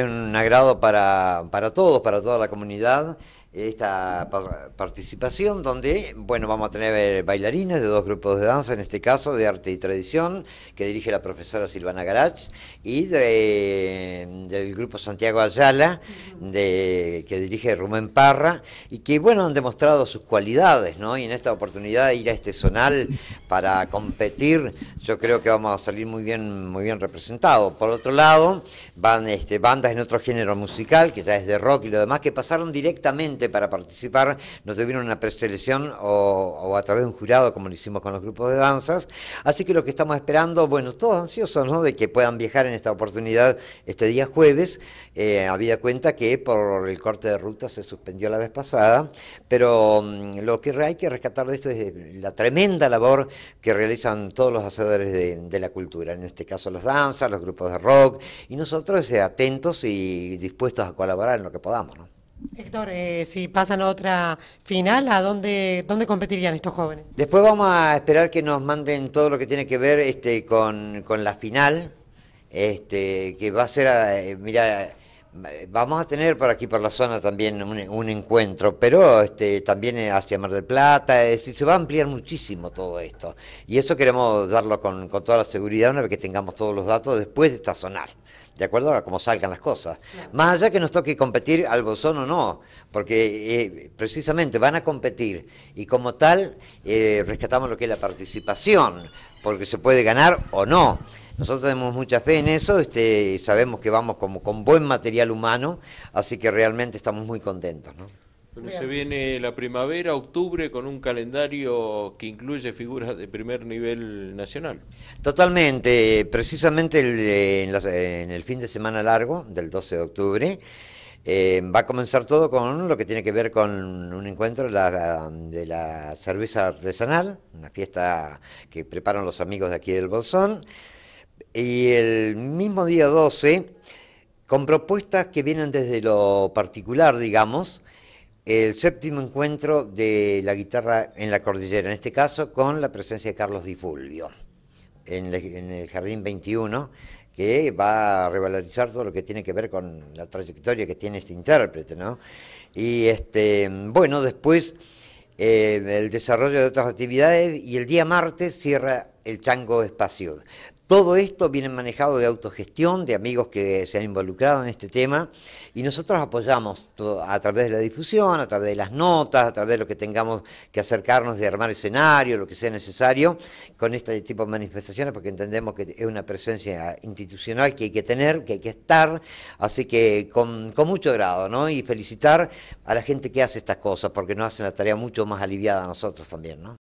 un agrado para, para todos, para toda la comunidad esta participación donde, bueno, vamos a tener eh, bailarines de dos grupos de danza, en este caso de arte y tradición, que dirige la profesora Silvana Garach, y del grupo Santiago Ayala, de, que dirige Rumén Parra, y que, bueno, han demostrado sus cualidades, ¿no? Y en esta oportunidad de ir a este zonal para competir, yo creo que vamos a salir muy bien, muy bien representados. Por otro lado, van este, bandas en otro género musical, que ya es de rock y lo demás, que pasaron directamente para participar, nos debieron una preselección o, a través de un jurado, como lo hicimos con los grupos de danzas. Así que lo que estamos esperando, bueno, todos ansiosos, De que puedan viajar en esta oportunidad este día jueves, eh, había cuenta que por el corte de ruta se suspendió la vez pasada, pero mm, lo que hay que rescatar de esto es eh, la tremenda labor que realizan todos los hacedores de, la cultura, en este caso las danzas, los grupos de rock, y nosotros eh, atentos y dispuestos a colaborar en lo que podamos, ¿no? Héctor, eh, si pasan a otra final, ¿a dónde, dónde competirían estos jóvenes? Después vamos a esperar que nos manden todo lo que tiene que ver este, con, la final, este, que va a ser, eh, mira, vamos a tener por aquí, por la zona también un, encuentro, pero este, también eh, hacia Mar del Plata, es decir, se va a ampliar muchísimo todo esto. Y eso queremos darlo con, toda la seguridad una vez que tengamos todos los datos después de esta zonal de acuerdo a cómo salgan las cosas. Más allá que nos toque competir al bosón o no, porque eh, precisamente van a competir y como tal eh, rescatamos lo que es la participación, porque se puede ganar o no. Nosotros tenemos mucha fe en eso, este, sabemos que vamos como con buen material humano, así que realmente estamos muy contentos. ¿no? se viene la primavera, octubre, con un calendario que incluye figuras de primer nivel nacional. Totalmente, precisamente eh, en, el fin de semana largo del 12 de octubre. Eh, va a comenzar todo con lo que tiene que ver con un encuentro de la cerveza artesanal, una fiesta que preparan los amigos de aquí del Bolsón. Y el mismo día 12, con propuestas que vienen desde lo particular, digamos, el séptimo encuentro de la guitarra en la cordillera, en este caso con la presencia de Carlos Di Fulvio en, el Jardín 21, que va a revalorizar todo lo que tiene que ver con la trayectoria que tiene este intérprete, ¿no? Y este, bueno, después eh, el desarrollo de otras actividades y el día martes cierra el Chango Espacio. Todo esto viene manejado de autogestión, de amigos que se han involucrado en este tema y nosotros apoyamos a través de la difusión, a través de las notas, a través de lo que tengamos que acercarnos, de armar escenario, lo que sea necesario, con este tipo de manifestaciones porque entendemos que es una presencia institucional que hay que tener, que hay que estar, así que con, mucho grado, ¿no? Y felicitar a la gente que hace estas cosas porque nos hacen la tarea mucho más aliviada a nosotros también, ¿no?